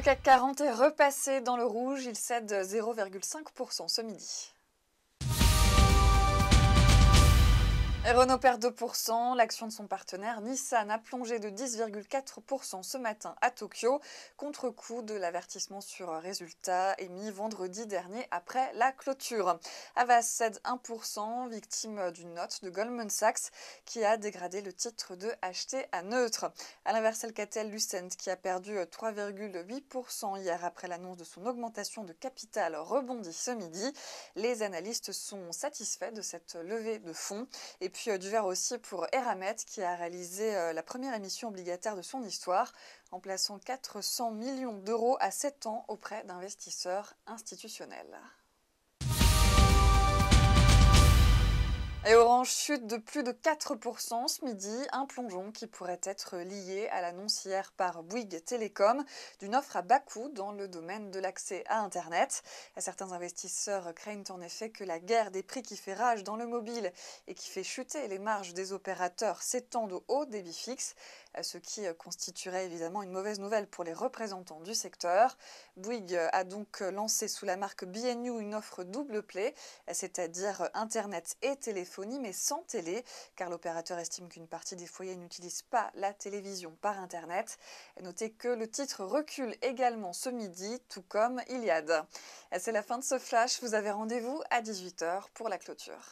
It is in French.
Le CAC 40 est repassé dans le rouge, il cède 0,5% ce midi. Renault perd 2%, l'action de son partenaire Nissan a plongé de 10,4% ce matin à Tokyo, contre-coup de l'avertissement sur résultat émis vendredi dernier après la clôture. Avas cède 1%, victime d'une note de Goldman Sachs qui a dégradé le titre de acheté à neutre. A l'inverse, Alcatel Lucent qui a perdu 3,8% hier après l'annonce de son augmentation de capital rebondit ce midi. Les analystes sont satisfaits de cette levée de fonds et et puis euh, du verre aussi pour Eramet qui a réalisé euh, la première émission obligataire de son histoire en plaçant 400 millions d'euros à 7 ans auprès d'investisseurs institutionnels. chute de plus de 4% ce midi, un plongeon qui pourrait être lié à l'annonce hier par Bouygues Télécom d'une offre à bas coût dans le domaine de l'accès à Internet. Certains investisseurs craignent en effet que la guerre des prix qui fait rage dans le mobile et qui fait chuter les marges des opérateurs s'étende au haut débit fixe, ce qui constituerait évidemment une mauvaise nouvelle pour les représentants du secteur. Bouygues a donc lancé sous la marque BNU une offre double play, c'est-à-dire Internet et téléphonie, mais sans télé, car l'opérateur estime qu'une partie des foyers n'utilise pas la télévision par Internet. Notez que le titre recule également ce midi, tout comme Iliade. C'est la fin de ce flash, vous avez rendez-vous à 18h pour la clôture.